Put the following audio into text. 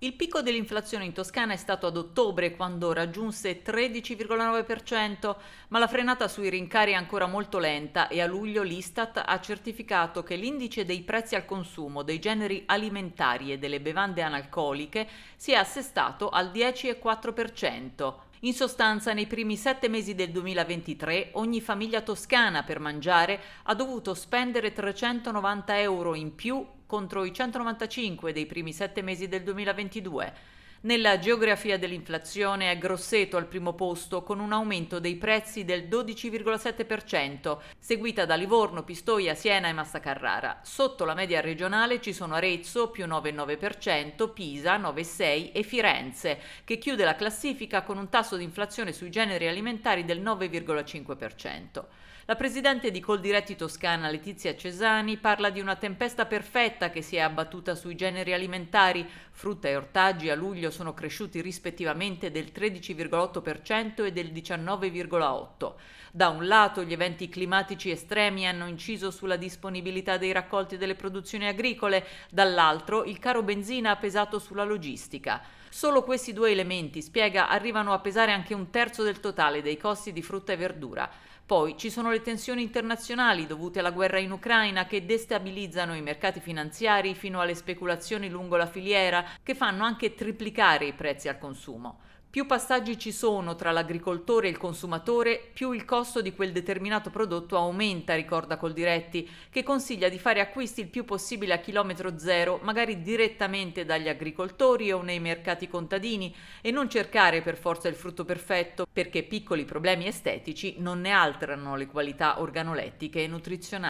Il picco dell'inflazione in Toscana è stato ad ottobre quando raggiunse 13,9%, ma la frenata sui rincari è ancora molto lenta e a luglio l'Istat ha certificato che l'indice dei prezzi al consumo dei generi alimentari e delle bevande analcoliche si è assestato al 10,4%. In sostanza, nei primi sette mesi del 2023, ogni famiglia toscana per mangiare ha dovuto spendere 390 euro in più contro i 195 dei primi sette mesi del 2022 nella geografia dell'inflazione è Grosseto al primo posto con un aumento dei prezzi del 12,7%, seguita da Livorno, Pistoia, Siena e Massa Carrara. Sotto la media regionale ci sono Arezzo più 9,9%, Pisa 9,6% e Firenze, che chiude la classifica con un tasso di inflazione sui generi alimentari del 9,5%. La presidente di Coldiretti Toscana, Letizia Cesani, parla di una tempesta perfetta che si è abbattuta sui generi alimentari, frutta e ortaggi a luglio meglio sono cresciuti rispettivamente del 13,8% e del 19,8%. Da un lato gli eventi climatici estremi hanno inciso sulla disponibilità dei raccolti delle produzioni agricole, dall'altro il caro benzina ha pesato sulla logistica. Solo questi due elementi, spiega, arrivano a pesare anche un terzo del totale dei costi di frutta e verdura. Poi ci sono le tensioni internazionali dovute alla guerra in Ucraina che destabilizzano i mercati finanziari fino alle speculazioni lungo la filiera, che fanno anche triplicare modificare i prezzi al consumo. Più passaggi ci sono tra l'agricoltore e il consumatore, più il costo di quel determinato prodotto aumenta, ricorda Coldiretti, che consiglia di fare acquisti il più possibile a chilometro zero, magari direttamente dagli agricoltori o nei mercati contadini, e non cercare per forza il frutto perfetto, perché piccoli problemi estetici non ne alterano le qualità organolettiche e nutrizionali.